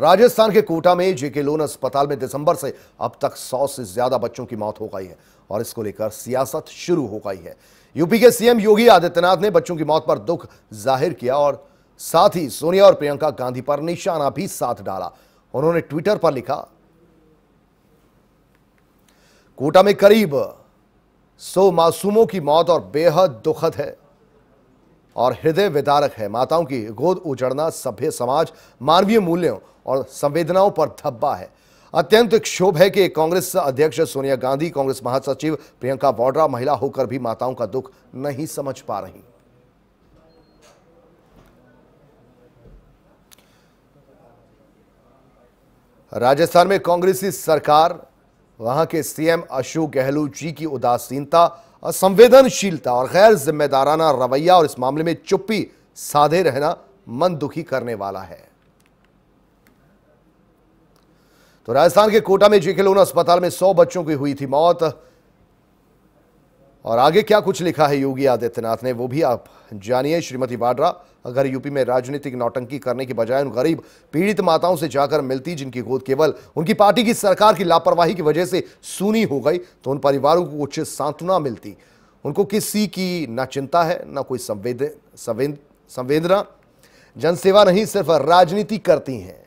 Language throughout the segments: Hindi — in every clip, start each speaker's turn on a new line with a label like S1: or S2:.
S1: राजस्थान के कोटा में जेके लोन अस्पताल में दिसंबर से अब तक 100 से ज्यादा बच्चों की मौत हो गई है और इसको लेकर सियासत शुरू हो गई है यूपी के सीएम योगी आदित्यनाथ ने बच्चों की मौत पर दुख जाहिर किया और साथ ही सोनिया और प्रियंका गांधी पर निशाना भी साथ डाला उन्होंने ट्विटर पर लिखा कोटा में करीब सौ मासूमों की मौत और बेहद दुखद है और हृदय विदारक है माताओं की गोद उजड़ना सभ्य समाज मानवीय मूल्यों और संवेदनाओं पर धब्बा है अत्यंत क्षोभ है कि कांग्रेस अध्यक्ष सोनिया गांधी कांग्रेस महासचिव प्रियंका वाड्रा महिला होकर भी माताओं का दुख नहीं समझ पा रही राजस्थान में कांग्रेसी सरकार वहां के सीएम अशोक गहलोत जी की उदासीनता संवेदनशीलता और गैर जिम्मेदाराना रवैया और इस मामले में चुप्पी साधे रहना मन दुखी करने वाला है तो राजस्थान के कोटा में जेके लोन अस्पताल में 100 बच्चों की हुई थी मौत और आगे क्या कुछ लिखा है योगी आदित्यनाथ ने वो भी आप जानिए श्रीमती वाड्रा अगर यूपी में राजनीतिक नौटंकी करने की बजाय उन गरीब पीड़ित माताओं से जाकर मिलती जिनकी गोद केवल उनकी पार्टी की सरकार की लापरवाही की वजह से सूनी हो गई तो उन परिवारों को कुछ सांत्वना मिलती उनको किसी की ना चिंता है ना कोई संवेद संवेद संवेदना जनसेवा नहीं सिर्फ राजनीति करती हैं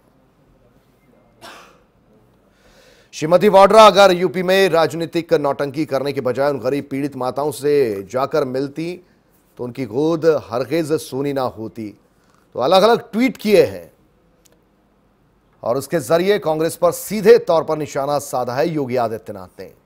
S1: श्रीमती वाड्रा अगर यूपी में राजनीतिक नौटंकी करने के बजाय उन गरीब पीड़ित माताओं से जाकर मिलती तो उनकी गोद हरगेज सोनी ना होती तो अलग अलग ट्वीट किए हैं और उसके जरिए कांग्रेस पर सीधे तौर पर निशाना साधा है योगी आदित्यनाथ ने